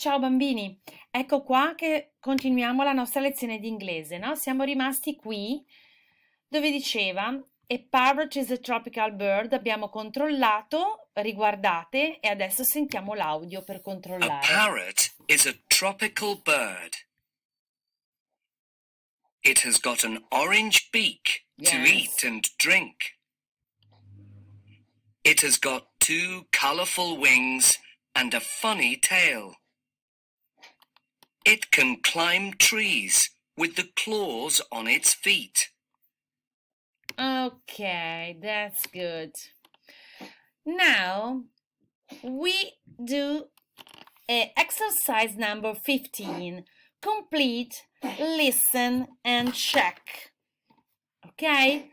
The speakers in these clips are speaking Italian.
Ciao bambini, ecco qua che continuiamo la nostra lezione di inglese, no? Siamo rimasti qui dove diceva A parrot is a tropical bird, abbiamo controllato, riguardate e adesso sentiamo l'audio per controllare. A parrot is a tropical bird. It has got an orange beak yes. to eat and drink. It has got two colorful wings and a funny tail. It can climb trees with the claws on its feet. Okay, that's good. Now we do uh, exercise number 15. Complete, listen and check. Ok?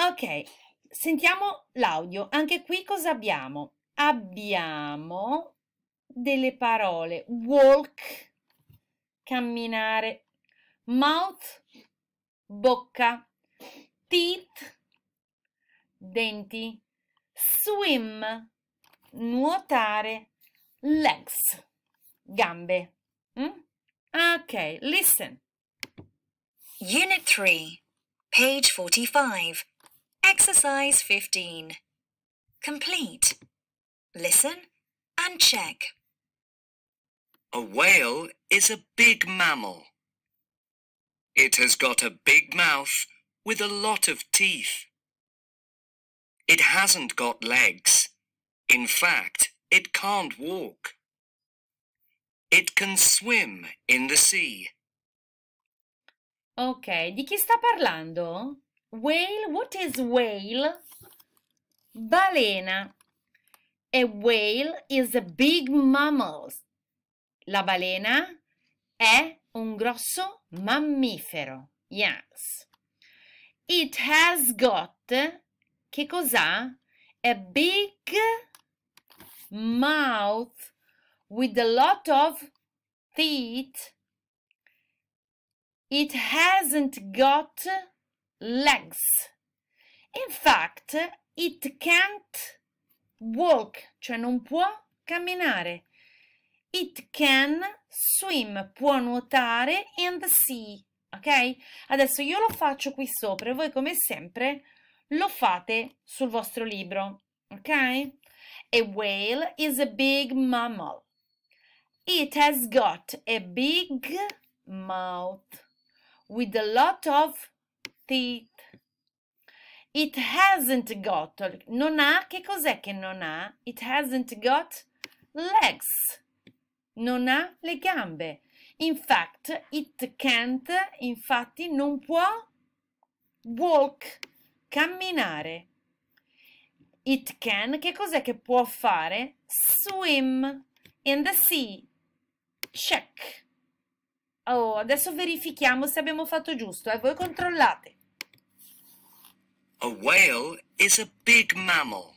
Ok, sentiamo l'audio. Anche qui cosa abbiamo? Abbiamo delle parole walk, camminare, mouth, bocca, teeth, denti, swim, nuotare, legs, gambe. Mm? Okay, listen. Unit 3, page 45, exercise 15. Complete. Listen check. A whale is a big mammal. It has got a big mouth with a lot of teeth. It hasn't got legs. In fact, it can't walk. It can swim in the sea. Ok, di chi sta parlando? Whale, what is whale? Balena. A whale is a big mammal. La balena è un grosso mammifero. Yes. It has got, che cos'ha? A big mouth with a lot of teeth. It hasn't got legs. In fact, it can't walk, cioè non può camminare. It can swim, può nuotare in the sea, ok? Adesso io lo faccio qui sopra e voi come sempre lo fate sul vostro libro, ok? A whale is a big mammal. It has got a big mouth with a lot of teeth. It hasn't got. Non ha. Che cos'è che non ha? It hasn't got legs. Non ha le gambe. In fact, it can't. Infatti, non può walk. Camminare. It can. Che cos'è che può fare? Swim in the sea. Check. Oh, adesso verifichiamo se abbiamo fatto giusto. E eh? voi controllate. A whale is a big mammal.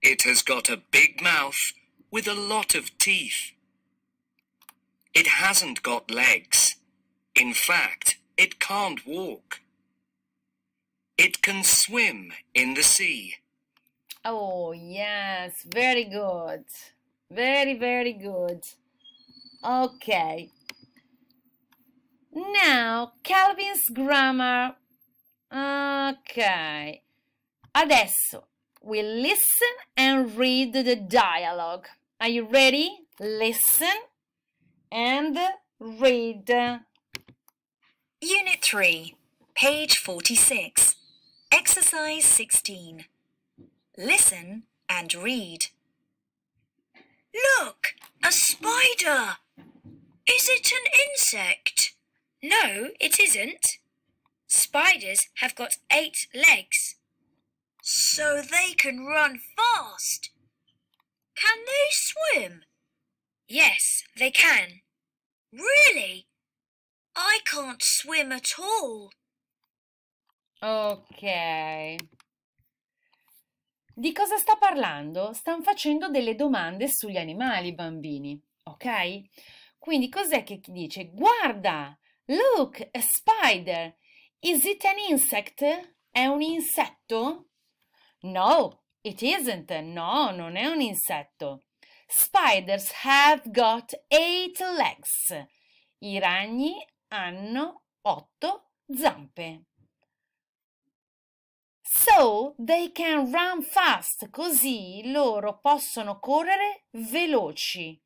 It has got a big mouth with a lot of teeth. It hasn't got legs. In fact, it can't walk. It can swim in the sea. Oh, yes, very good. Very, very good. Okay. Now, Calvin's grammar Ok. Adesso we listen and read the dialogue. Are you ready? Listen and read. Unit 3, page 46. Exercise 16. Listen and read. Look, a spider! Is it an insect? No, it isn't. Spiders have got eight legs. So they can run fast. Can they swim? Yes, they can. Really? I can't swim at all. Ok. Di cosa sta parlando? Stanno facendo delle domande sugli animali, bambini. Ok? Quindi cos'è che dice? Guarda! Look, a spider! Is it an insect? È un insetto? No, it isn't. No, non è un insetto. Spiders have got eight legs. I ragni hanno otto zampe. So they can run fast, così loro possono correre veloci.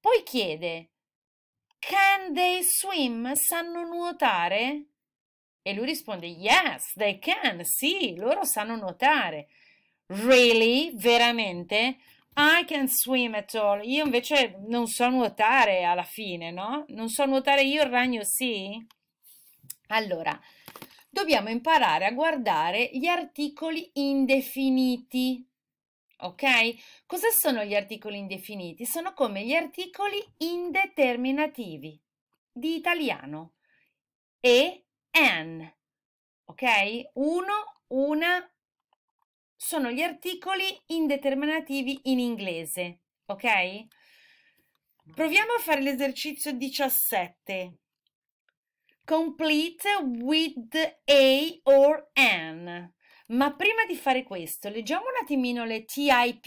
Poi chiede, can they swim? Sanno nuotare? E lui risponde, yes, they can, sì, loro sanno nuotare. Really? Veramente? I can swim at all. Io invece non so nuotare alla fine, no? Non so nuotare io, il ragno sì? Allora, dobbiamo imparare a guardare gli articoli indefiniti. Ok? Cosa sono gli articoli indefiniti? Sono come gli articoli indeterminativi di italiano. E an. Ok? Uno, una sono gli articoli indeterminativi in inglese. Ok? Proviamo a fare l'esercizio 17. Complete with a or an. Ma prima di fare questo, leggiamo un attimino le TIP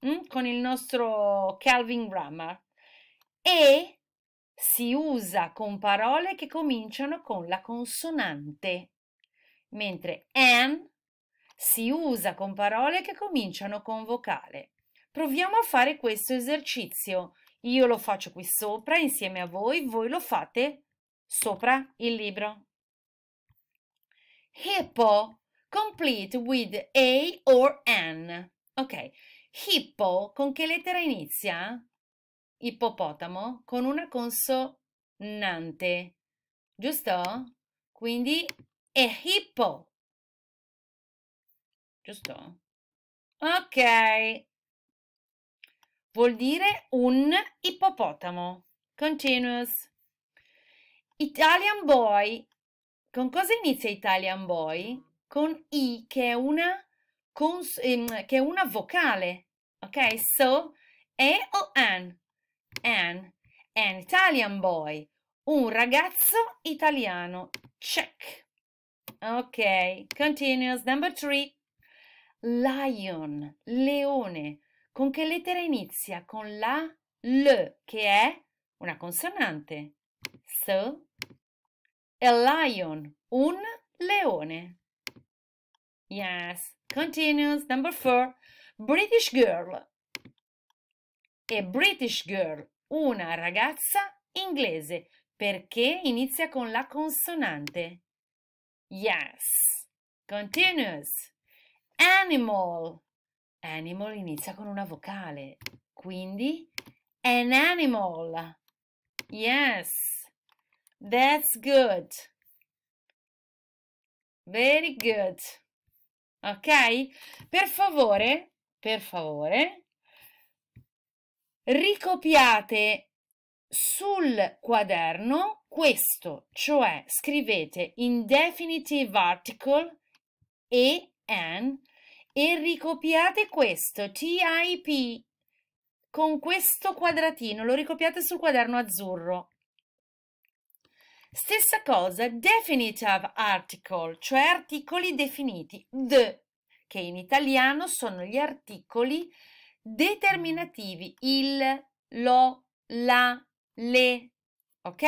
hm, mm, con il nostro Calvin Grammar. E si usa con parole che cominciano con la consonante, mentre an si usa con parole che cominciano con vocale. Proviamo a fare questo esercizio. Io lo faccio qui sopra insieme a voi, voi lo fate sopra il libro. Hippo, complete with A or N. Ok, hippo con che lettera inizia? ippopotamo con una consonante, giusto? Quindi è hippo, giusto? Ok, vuol dire un ippopotamo. Continuous. Italian Boy. Con cosa inizia Italian Boy? Con I, che è una, cons- ehm, che è una vocale. Ok? So, E o an an, an Italian boy, un ragazzo italiano. Check. Ok, continuous, Number three. Lion, leone. Con che lettera inizia? Con la L, che è una consonante. So, a lion, un leone. Yes, continuous, Number four. British girl, e British Girl, una ragazza inglese, perché inizia con la consonante. Yes. Continuous. Animal. Animal inizia con una vocale, quindi an animal. Yes. That's good. Very good. Ok? Per favore, per favore, ricopiate sul quaderno questo, cioè scrivete in definitive article e an e ricopiate questo TIP con questo quadratino, lo ricopiate sul quaderno azzurro. Stessa cosa, definitive article, cioè articoli definiti, d, che in italiano sono gli articoli definiti determinativi il, lo, la, le, ok?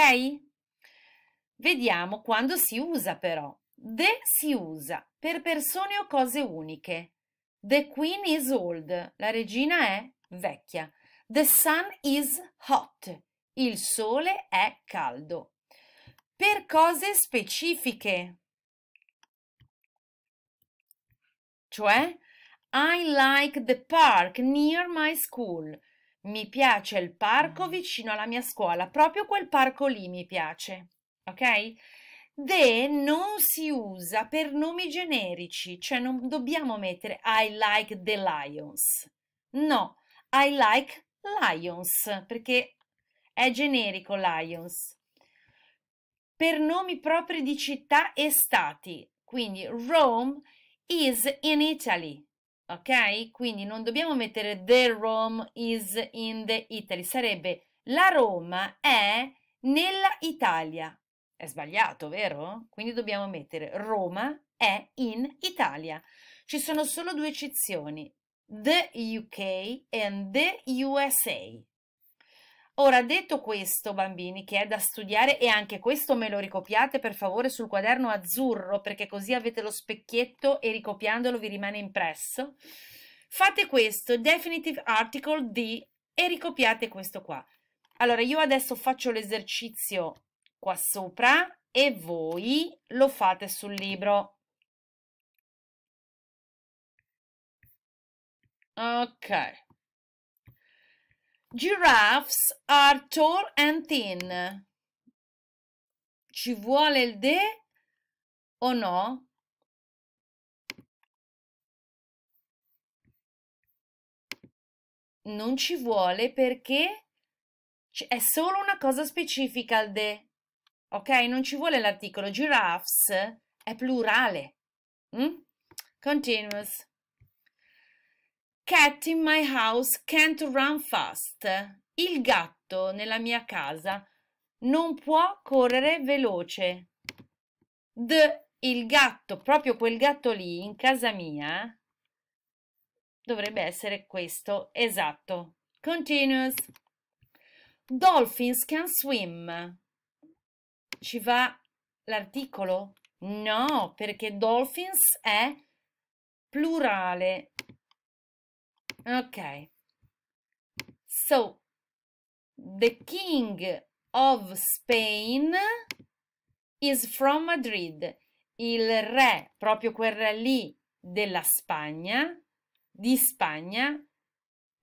Vediamo quando si usa però. The si usa per persone o cose uniche. The queen is old, la regina è vecchia. The sun is hot, il sole è caldo. Per cose specifiche, cioè i like the park near my school. Mi piace il parco mm. vicino alla mia scuola, proprio quel parco lì mi piace. Ok? The non si usa per nomi generici, cioè non dobbiamo mettere I like the lions. No, I like lions perché è generico lions. Per nomi propri di città e stati, quindi Rome is in Italy ok? Quindi non dobbiamo mettere the Rome is in the Italy, sarebbe la Roma è nella Italia. È sbagliato, vero? Quindi dobbiamo mettere Roma è in Italia. Ci sono solo due eccezioni, the UK and the USA. Ora, detto questo, bambini, che è da studiare, e anche questo me lo ricopiate per favore sul quaderno azzurro, perché così avete lo specchietto e ricopiandolo vi rimane impresso, fate questo, definitive article D, e ricopiate questo qua. Allora, io adesso faccio l'esercizio qua sopra e voi lo fate sul libro. Ok. Giraffes are tall and thin. Ci vuole il de o no? Non ci vuole perché è solo una cosa specifica il de. Ok? Non ci vuole l'articolo. Giraffes è plurale. Mm? Continuous. Cat in my house can't run fast. Il gatto nella mia casa non può correre veloce. The, il gatto, proprio quel gatto lì in casa mia, dovrebbe essere questo, esatto. Continuous. Dolphins can swim. Ci va l'articolo? No, perché dolphins è plurale. Okay. So, the king of Spain is from Madrid. Il re, proprio quel re lì della Spagna, di Spagna,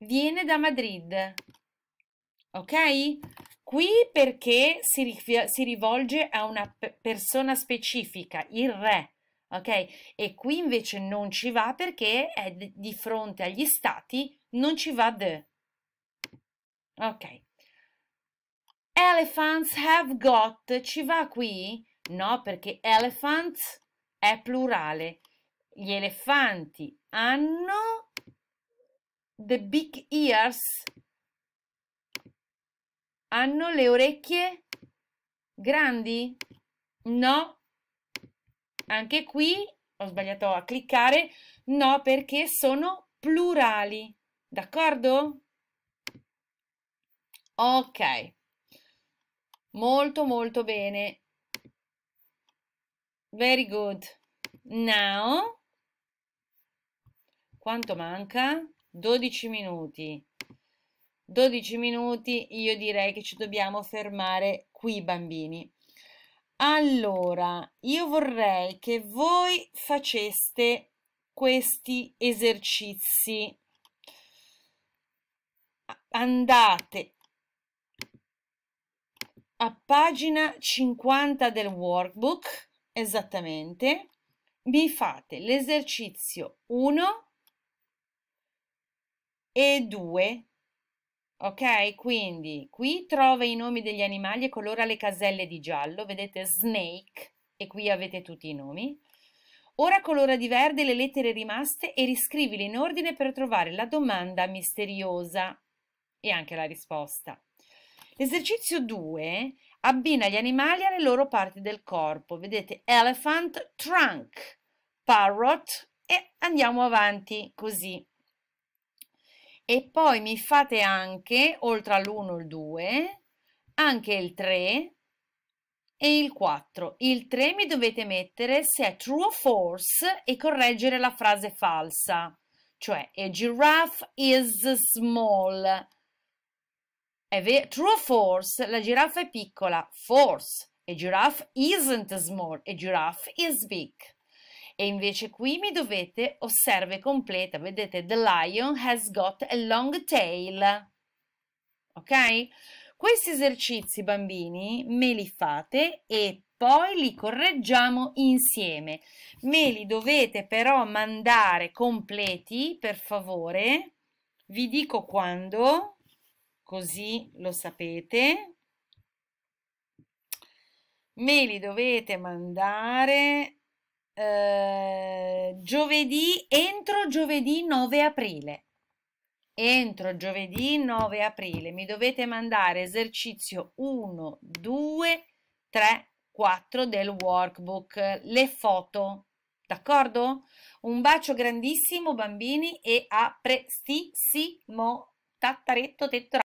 viene da Madrid. Ok? Qui perché si, si rivolge a una persona specifica, il re ok? E qui invece non ci va perché è di fronte agli stati, non ci va the. Ok. Elephants have got ci va qui? No, perché elephants è plurale. Gli elefanti hanno the big ears. Hanno le orecchie grandi? No, anche qui ho sbagliato a cliccare, no perché sono plurali, d'accordo? Ok, molto molto bene. Very good. Now, quanto manca? 12 minuti. 12 minuti, io direi che ci dobbiamo fermare qui, bambini. Allora, io vorrei che voi faceste questi esercizi. Andate a pagina 50 del workbook, esattamente, mi fate l'esercizio 1 e 2 Ok, quindi qui trova i nomi degli animali e colora le caselle di giallo, vedete snake e qui avete tutti i nomi. Ora colora di verde le lettere rimaste e riscrivile in ordine per trovare la domanda misteriosa e anche la risposta. L'esercizio 2 abbina gli animali alle loro parti del corpo, vedete elephant trunk, parrot e andiamo avanti così e poi mi fate anche, oltre all'1, il 2, anche il 3 e il 4. Il 3 mi dovete mettere se è true o false e correggere la frase falsa, cioè a giraffe is small. È vero? true o false? La giraffa è piccola, false. A giraffe isn't small, a giraffe is big. E invece qui mi dovete osserve completa, vedete the lion has got a long tail. Ok? Questi esercizi, bambini, me li fate e poi li correggiamo insieme. Me li dovete però mandare completi, per favore. Vi dico quando, così lo sapete. Me li dovete mandare eh, giovedì, entro giovedì 9 aprile. Entro giovedì 9 aprile mi dovete mandare esercizio 1, 2, 3, 4 del workbook, le foto. D'accordo? Un bacio grandissimo bambini e a prestissimo. Tattaretto tetto.